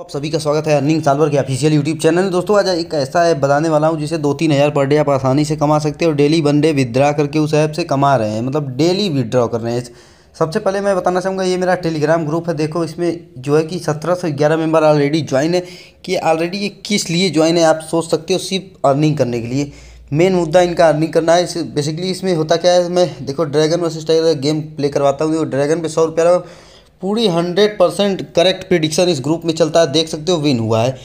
आप सभी का स्वागत है अर्निंग सालवर के ऑफिशियल यूट्यूब चैनल दोस्तों आज एक ऐसा ऐप बताने वाला हूँ जिसे दो तीन हज़ार पर डे आप आसानी से कमा सकते हैं और डेली वन डे विदड्रा करके उस ऐप से कमा रहे हैं मतलब डेली विदड्रॉ कर रहे हैं सबसे पहले मैं बताना चाहूँगा ये मेरा टेलीग्राम ग्रुप है देखो इसमें जो है कि सत्रह सौ ग्यारह मेम्बर ऑलरेडी ज्वाइन है कि ऑलरेडी ये किस लिए ज्वाइन है आप सोच सकते हो सिर्फ अर्निंग करने के लिए मेन मुद्दा इनका अर्निंग करना है इस, बेसिकली इसमें होता क्या है मैं देखो dragon versus tiger game play करवाता हूँ ड्रैगन पे सौ रुपया पूरी हंड्रेड परसेंट करेक्ट प्रिडिक्शन इस ग्रुप में चलता है देख सकते हो विन हुआ है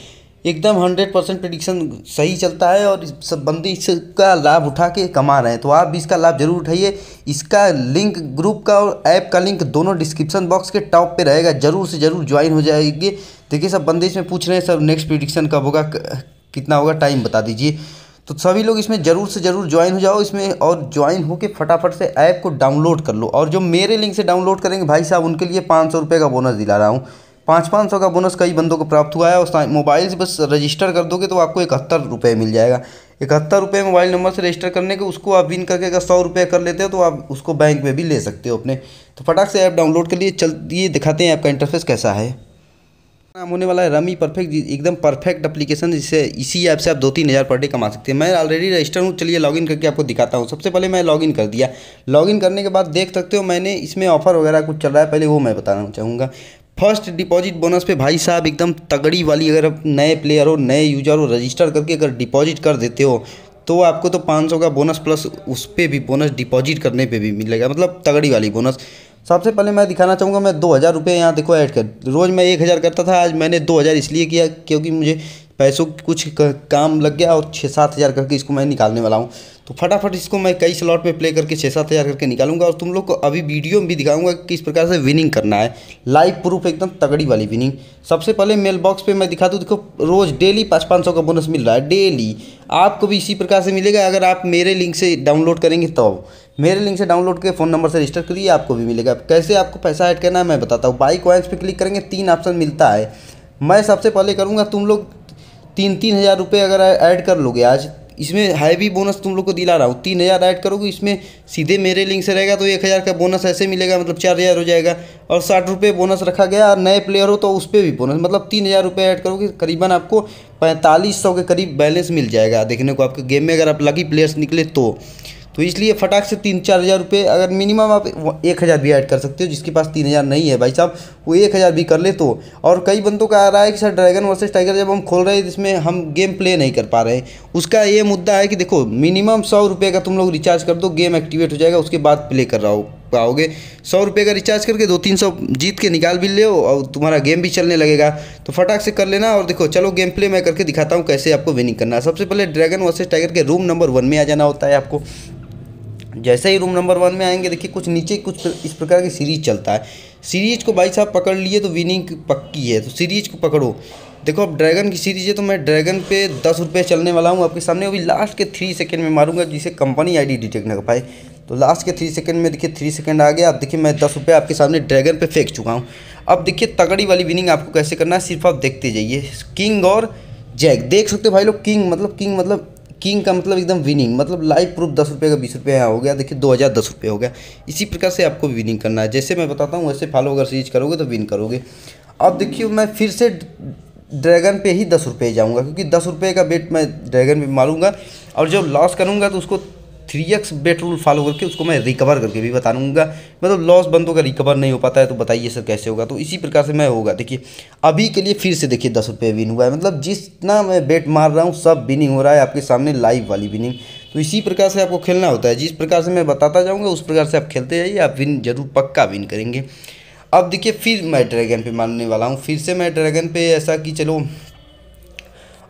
एकदम हंड्रेड परसेंट प्रिडिक्शन सही चलता है और सब बंदी इसका लाभ उठा के कमा रहे हैं तो आप भी इसका लाभ जरूर उठाइए इसका लिंक ग्रुप का और ऐप का लिंक दोनों डिस्क्रिप्शन बॉक्स के टॉप पे रहेगा जरूर से ज़रूर ज्वाइन हो जाएगी देखिए सब बंदी इसमें पूछ रहे हैं सर नेक्स्ट प्रिडिक्शन कब होगा कितना होगा टाइम बता दीजिए तो सभी लोग इसमें ज़रूर से ज़रूर ज्वाइन हो जाओ इसमें और ज्वाइन होकर फटाफट से ऐप को डाउनलोड कर लो और जो मेरे लिंक से डाउनलोड करेंगे भाई साहब उनके लिए पाँच सौ रुपये का बोनस दिला रहा हूँ पाँच पाँच सौ का बोनस कई बंदों को प्राप्त हुआ है और मोबाइल से बस रजिस्टर कर दोगे तो आपको इकहत्तर रुपये मिल जाएगा इकहत्तर रुपये मोबाइल नंबर से रजिस्टर करने के उसको आप विन करके अगर सौ रुपये कर लेते हो तो आप उसको बैंक में भी ले सकते हो अपने तो फटाक से ऐप डाउनलोड के लिए चल ये दिखाते हैं ऐप का इंटरफेस कैसा है नाम होने वाला है रमी परफेक्ट एकदम परफेक्ट एप्लीकेशन जिससे इसी ऐप से आप दो तीन हज़ार पर डे कमा सकते हैं मैं ऑलरेडी रजिस्टर हूँ चलिए लॉगिन करके आपको दिखाता हूँ सबसे पहले मैं लॉगिन कर दिया लॉगिन करने के बाद देख सकते हो मैंने इसमें ऑफर वगैरह कुछ चल रहा है पहले वो मैं बताना चाहूँगा फर्स्ट डिपॉजिट बोनस पे भाई साहब एकदम तगड़ी वाली अगर आप नए प्लेयर हो नए यूजर हो रजिस्टर करके अगर डिपॉजिट कर देते हो तो आपको तो 500 का बोनस प्लस उस पर भी बोनस डिपॉजिट करने पे भी मिलेगा मतलब तगड़ी वाली बोनस सबसे पहले मैं दिखाना चाहूँगा मैं दो हज़ार रुपये यहाँ देखो ऐड कर रोज़ मैं एक हज़ार करता था आज मैंने दो हज़ार इसलिए किया क्योंकि मुझे पैसों कुछ काम लग गया और छः सात हज़ार करके इसको मैं निकालने वाला हूँ तो फटाफट इसको मैं कई स्लॉट पे प्ले करके छः सात हज़ार करके निकालूंगा और तुम लोग को अभी वीडियो में भी दिखाऊंगा कि किस प्रकार से विनिंग करना है लाइव प्रूफ एकदम तगड़ी वाली विनिंग सबसे पहले मेल बॉक्स पे मैं दिखा दूँ देखो रोज़ डेली पाँच पाँच सौ का बोनस मिल रहा है डेली आपको भी इसी प्रकार से मिलेगा अगर आप मेरे लिंक से डाउनलोड करेंगे तो। मेरे लिंक से डाउनलोड के फ़ोन नंबर से रजिस्टर करिए आपको भी मिलेगा कैसे आपको पैसा ऐड करना है मैं बताता हूँ बाई कॉइन्स पर क्लिक करेंगे तीन ऑप्शन मिलता है मैं सबसे पहले करूँगा तुम लोग तीन तीन हज़ार रुपये अगर ऐड कर लोगे आज इसमें हैवी बोनस तुम लोग को दिला रहा हूँ तीन हज़ार ऐड करोगे इसमें सीधे मेरे लिंक से रहेगा तो एक हज़ार का बोनस ऐसे मिलेगा मतलब चार हज़ार हो जाएगा और साठ रुपये बोनस रखा गया और नए प्लेयर हो तो उस पर भी बोनस मतलब तीन हज़ार रुपये ऐड करोगे करीबन आपको पैंतालीस सौ के करीब बैलेंस मिल जाएगा देखने को आपके गेम में अगर आप लकी प्लेयर्स निकले तो तो इसलिए फटाक से तीन चार हज़ार रुपये अगर मिनिमम आप एक हज़ार भी ऐड कर सकते हो जिसके पास तीन हज़ार नहीं है भाई साहब वो एक हज़ार भी कर ले तो और कई बंदों का आ रहा है कि सर ड्रैगन वर्सेस टाइगर जब हम खोल रहे हैं जिसमें हम गेम प्ले नहीं कर पा रहे हैं उसका ये मुद्दा है कि देखो मिनिमम सौ रुपये का तुम लोग रिचार्ज कर दो गेम एक्टिवेट हो जाएगा उसके बाद प्ले कर रहा हो पाओगे सौ रुपये का रिचार्ज करके दो तीन सौ जीत के निकाल भी ले और तुम्हारा गेम भी चलने लगेगा तो फटाक से कर लेना और देखो चलो गेम प्ले मैं करके दिखाता हूँ कैसे आपको विनिंग करना सबसे पहले ड्रैगन वर्सेस टाइगर के रूम नंबर वन में आ जाना होता है आपको जैसे ही रूम नंबर वन में आएंगे देखिए कुछ नीचे कुछ इस प्रकार की सीरीज चलता है सीरीज को भाई साहब पकड़ लिए तो विनिंग पक्की है तो सीरीज को पकड़ो देखो अब ड्रैगन की सीरीज है तो मैं ड्रैगन पे दस रुपये चलने वाला हूँ आपके सामने अभी लास्ट के थ्री सेकेंड में मारूंगा जिसे कंपनी आईडी डिटेक्ट ना कर पाए तो लास्ट के थ्री सेकंड में देखिए थ्री सेकंड आ गया अब देखिए मैं दस रुपये आपके सामने ड्रैगन पे फेंक चुका हूँ अब देखिए तगड़ी वाली विनिंग आपको कैसे करना है सिर्फ आप देखते जाइए किंग और जैक देख सकते हो भाई लोग किंग मतलब किंग मतलब किंग का मतलब एकदम विनिंग मतलब लाइव प्रूफ दस रुपये का बीस रुपये हो गया देखिए दो हज़ार दस रुपये हो गया इसी प्रकार से आपको विनिंग करना है जैसे मैं बताता हूँ वैसे फॉलो अगर सीरीज करोगे तो विन करोगे अब देखिए मैं फिर से ड्रैगन पे ही दस रुपये जाऊँगा क्योंकि दस रुपये का बेट मैं ड्रैगन पर मारूँगा और जब लॉस करूँगा तो उसको three x bet rule follow करके उसको मैं रिकवर करके भी बता दूंगा मतलब लॉस बंदों का रिकवर नहीं हो पाता है तो बताइए सर कैसे होगा तो इसी प्रकार से मैं होगा देखिए अभी के लिए फिर से देखिए दस रुपये विन हुआ है मतलब जितना मैं बेट मार रहा हूँ सब विनिंग हो रहा है आपके सामने लाइव वाली विनिंग तो इसी प्रकार से आपको खेलना होता है जिस प्रकार से मैं बताता जाऊँगा उस प्रकार से आप खेलते जाइए आप विन जरूर पक्का विन करेंगे अब देखिए फिर मैं ड्रैगन पे मारने वाला हूँ फिर से मैं ड्रैगन पे ऐसा कि चलो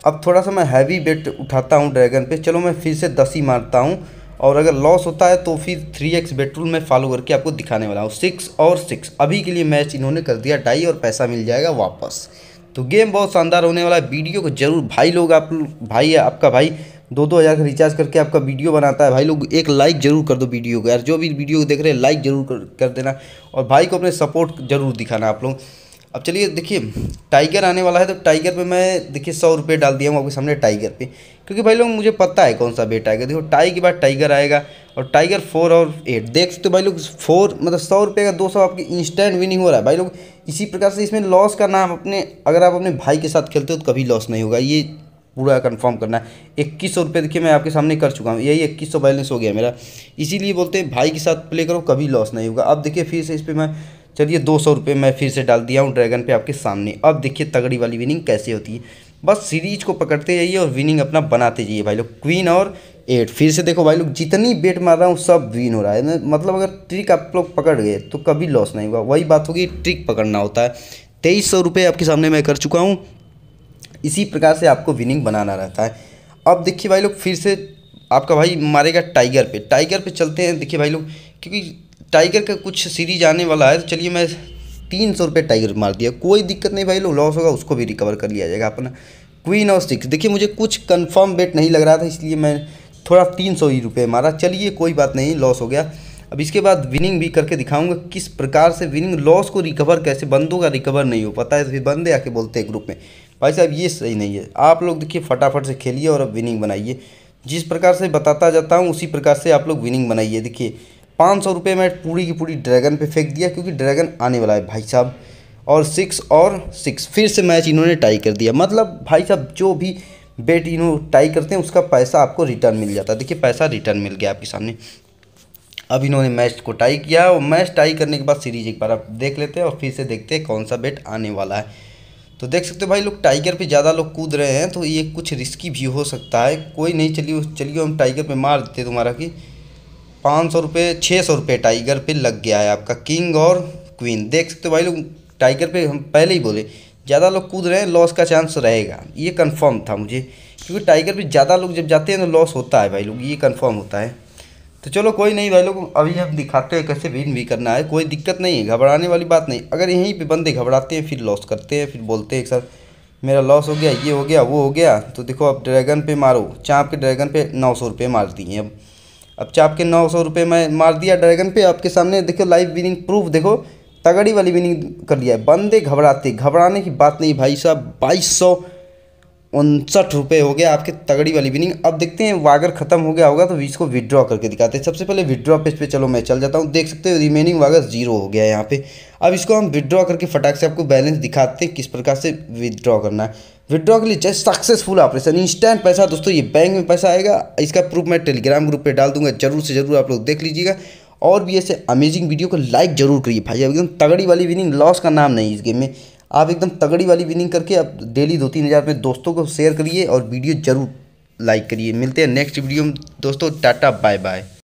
अब थोड़ा सा मैं हैवी बेट उठाता हूँ ड्रैगन पे चलो मैं फिर से दस ही मारता हूँ और अगर लॉस होता है तो फिर थ्री एक्स बेटरूल में फॉलो करके आपको दिखाने वाला हूँ सिक्स और सिक्स अभी के लिए मैच इन्होंने कर दिया डाई और पैसा मिल जाएगा वापस तो गेम बहुत शानदार होने वाला है वीडियो को जरूर भाई लोग आप भाई आपका भाई दो दो हज़ार का रिचार्ज करके आपका वीडियो बनाता है भाई लोग एक लाइक ज़रूर कर दो वीडियो को यार जो भी वीडियो देख रहे हैं लाइक ज़रूर कर देना और भाई को अपने सपोर्ट ज़रूर दिखाना आप लोग अब चलिए देखिए टाइगर आने वाला है तो टाइगर पे मैं देखिए सौ रुपये डाल दिया हूँ आपके सामने टाइगर पे क्योंकि भाई लोग मुझे पता है कौन सा बेट आएगा देखो टाई के बाद टाइगर आएगा और टाइगर फोर और एट देख सकते हो भाई लोग फोर मतलब सौ रुपये का दो सौ आपकी इंस्टेंट विनिंग हो रहा है भाई लोग इसी प्रकार से इसमें लॉस का नाम अपने अगर आप अपने भाई के साथ खेलते हो तो कभी लॉस नहीं होगा ये पूरा कन्फर्म करना है इक्कीस सौ रुपये देखिए मैं आपके सामने कर चुका हूँ यही इक्कीस सौ बैलेंस हो गया मेरा इसीलिए बोलते हैं भाई के साथ प्ले करो कभी लॉस नहीं होगा अब देखिए फिर से इस पर मैं चलिए दो सौ रुपये मैं फिर से डाल दिया हूँ ड्रैगन पे आपके सामने अब देखिए तगड़ी वाली विनिंग कैसे होती है बस सीरीज को पकड़ते जाइए और विनिंग अपना बनाते जाइए भाई लोग क्वीन और एट फिर से देखो भाई लोग जितनी बेट मार रहा हूँ सब विन हो रहा है मतलब अगर ट्रिक आप लोग पकड़ गए तो कभी लॉस नहीं हुआ वही बात होगी ट्रिक पकड़ना होता है तेईस सौ रुपये आपके सामने मैं कर चुका हूँ इसी प्रकार से आपको विनिंग बनाना रहता है अब देखिए भाई लोग फिर से आपका भाई मारेगा टाइगर पे टाइगर पे चलते हैं देखिए भाई लोग क्योंकि टाइगर का कुछ सीरीज आने वाला है तो चलिए मैं तीन सौ रुपये टाइगर मार दिया कोई दिक्कत नहीं भाई लोग लॉस होगा उसको भी रिकवर कर लिया जाएगा अपना क्वीन और सिक्स देखिए मुझे कुछ कंफर्म बेट नहीं लग रहा था इसलिए मैं थोड़ा तीन सौ ही रुपये मारा चलिए कोई बात नहीं लॉस हो गया अब इसके बाद विनिंग भी करके दिखाऊंगा किस प्रकार से विनिंग लॉस को रिकवर कैसे बंदों का रिकवर नहीं हो पता है फिर बंदे आके बोलते हैं ग्रुप में भाई साहब ये सही नहीं है आप लोग देखिए फटाफट से खेलिए और अब विनिंग बनाइए जिस प्रकार से बताता जाता हूँ उसी प्रकार से आप लोग विनिंग बनाइए देखिए पाँच सौ रुपये मैं पूरी की पूरी ड्रैगन पे फेंक दिया क्योंकि ड्रैगन आने वाला है भाई साहब और सिक्स और सिक्स फिर से मैच इन्होंने टाई कर दिया मतलब भाई साहब जो भी बेट इन्हों टाई करते हैं उसका पैसा आपको रिटर्न मिल जाता है देखिए पैसा रिटर्न मिल गया आपके सामने अब इन्होंने मैच को टाई किया और मैच टाई करने के बाद सीरीज एक बार आप देख लेते हैं और फिर से देखते हैं कौन सा बेट आने वाला है तो देख सकते हो भाई लोग टाइगर पे ज़्यादा लोग कूद रहे हैं तो ये कुछ रिस्की भी हो सकता है कोई नहीं चलिए चलिए हम टाइगर पे मार देते तुम्हारा कि पाँच सौ रुपये छः सौ रुपये टाइगर पे लग गया है आपका किंग और क्वीन देख सकते हो भाई लोग टाइगर पे हम पहले ही बोले ज़्यादा लोग कूद रहे हैं लॉस का चांस रहेगा ये कंफर्म था मुझे क्योंकि टाइगर पे ज़्यादा लोग जब जाते हैं तो लॉस होता है भाई लोग ये कंफर्म होता है तो चलो कोई नहीं भाई लोग अभी हम दिखाते हैं कैसे विन भी करना है कोई दिक्कत नहीं है घबराने वाली बात नहीं अगर यहीं पर बंदे घबराते हैं फिर लॉस करते हैं फिर बोलते हैं सर मेरा लॉस हो गया ये हो गया वो हो गया तो देखो अब ड्रैगन पे मारो चाँप के ड्रैगन पे नौ सौ रुपये मार दिए अब अब चाप के नौ सौ रुपये मैं मार दिया ड्रैगन पे आपके सामने देखो लाइव विनिंग प्रूफ देखो तगड़ी वाली विनिंग कर लिया है बंदे घबराते घबराने की बात नहीं भाई साहब बाईस सौ उनसठ रुपये हो गया आपके तगड़ी वाली विनिंग अब देखते हैं वागर खत्म हो गया होगा तो इसको विड्रॉ करके दिखाते हैं सबसे पहले विड्रॉ पेज पे चलो मैं चल जाता हूँ देख सकते हो रिमेनिंग वागर जीरो हो गया है यहाँ पे अब इसको हम विड्रॉ करके फटाक से आपको बैलेंस दिखाते हैं किस प्रकार से विदड्रॉ करना है विड्रॉ के लिए जस्ट सक्सेसफुल ऑपरेशन इंस्टेंट पैसा दोस्तों ये बैंक में पैसा आएगा इसका प्रूफ मैं टेलीग्राम ग्रुप पर डाल दूंगा जरूर से जरूर आप लोग देख लीजिएगा और भी ऐसे अमेजिंग वीडियो को लाइक जरूर करिए भाई एकदम तगड़ी वाली विनिंग लॉस का नाम नहीं इस गेम में आप एकदम तगड़ी वाली विनिंग करके आप डेली दो तीन हज़ार रुपये दोस्तों को शेयर करिए और वीडियो ज़रूर लाइक करिए मिलते हैं नेक्स्ट वीडियो में दोस्तों टाटा बाय बाय